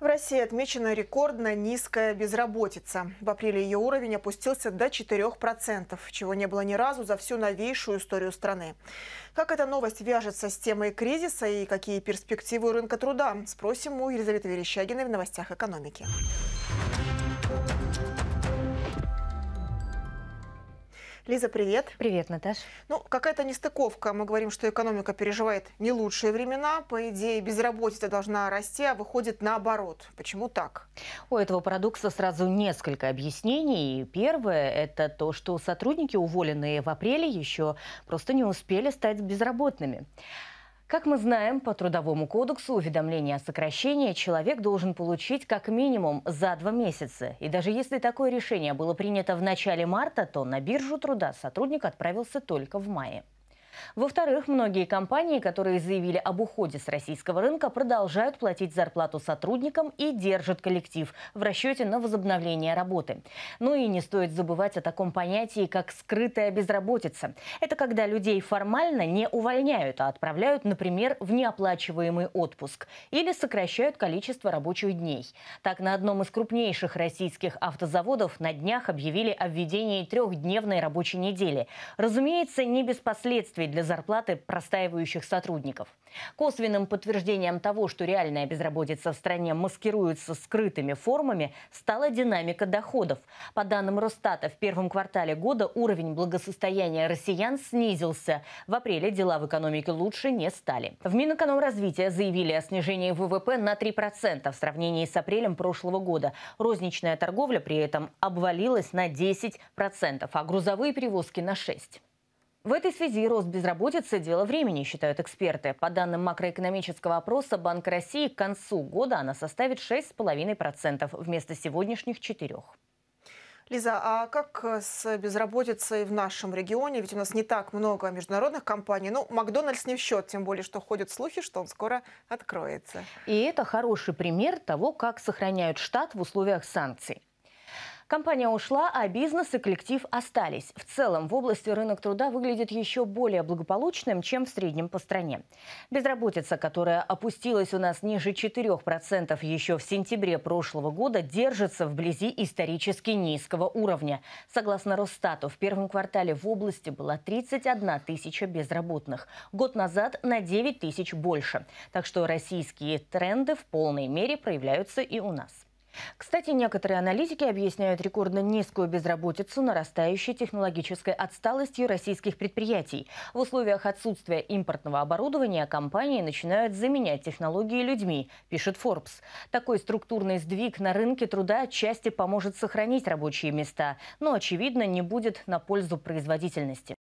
В России отмечена рекордно низкая безработица. В апреле ее уровень опустился до 4%, чего не было ни разу за всю новейшую историю страны. Как эта новость вяжется с темой кризиса и какие перспективы рынка труда, спросим у Елизаветы Верещагиной в новостях экономики. Лиза, привет. Привет, Наташа. Ну, какая-то нестыковка. Мы говорим, что экономика переживает не лучшие времена. По идее, безработица должна расти, а выходит наоборот. Почему так? У этого парадокса сразу несколько объяснений. Первое – это то, что сотрудники, уволенные в апреле, еще просто не успели стать безработными. Как мы знаем, по Трудовому кодексу уведомление о сокращении человек должен получить как минимум за два месяца. И даже если такое решение было принято в начале марта, то на биржу труда сотрудник отправился только в мае. Во-вторых, многие компании, которые заявили об уходе с российского рынка, продолжают платить зарплату сотрудникам и держат коллектив в расчете на возобновление работы. Ну и не стоит забывать о таком понятии, как скрытая безработица. Это когда людей формально не увольняют, а отправляют, например, в неоплачиваемый отпуск или сокращают количество рабочих дней. Так, на одном из крупнейших российских автозаводов на днях объявили о введении трехдневной рабочей недели. Разумеется, не без последствий для зарплаты простаивающих сотрудников. Косвенным подтверждением того, что реальная безработица в стране маскируется скрытыми формами, стала динамика доходов. По данным Росстата, в первом квартале года уровень благосостояния россиян снизился. В апреле дела в экономике лучше не стали. В Минэкономразвития заявили о снижении ВВП на 3% в сравнении с апрелем прошлого года. Розничная торговля при этом обвалилась на 10%, а грузовые перевозки на 6%. В этой связи рост безработицы – дело времени, считают эксперты. По данным макроэкономического опроса Банка России, к концу года она составит 6,5% вместо сегодняшних 4%. Лиза, а как с безработицей в нашем регионе? Ведь у нас не так много международных компаний. Ну, Макдональдс не в счет, тем более, что ходят слухи, что он скоро откроется. И это хороший пример того, как сохраняют штат в условиях санкций. Компания ушла, а бизнес и коллектив остались. В целом в области рынок труда выглядит еще более благополучным, чем в среднем по стране. Безработица, которая опустилась у нас ниже 4% еще в сентябре прошлого года, держится вблизи исторически низкого уровня. Согласно Росстату, в первом квартале в области было 31 тысяча безработных. Год назад на 9 тысяч больше. Так что российские тренды в полной мере проявляются и у нас. Кстати, некоторые аналитики объясняют рекордно низкую безработицу нарастающей технологической отсталостью российских предприятий. В условиях отсутствия импортного оборудования компании начинают заменять технологии людьми, пишет Forbes. Такой структурный сдвиг на рынке труда отчасти поможет сохранить рабочие места, но, очевидно, не будет на пользу производительности.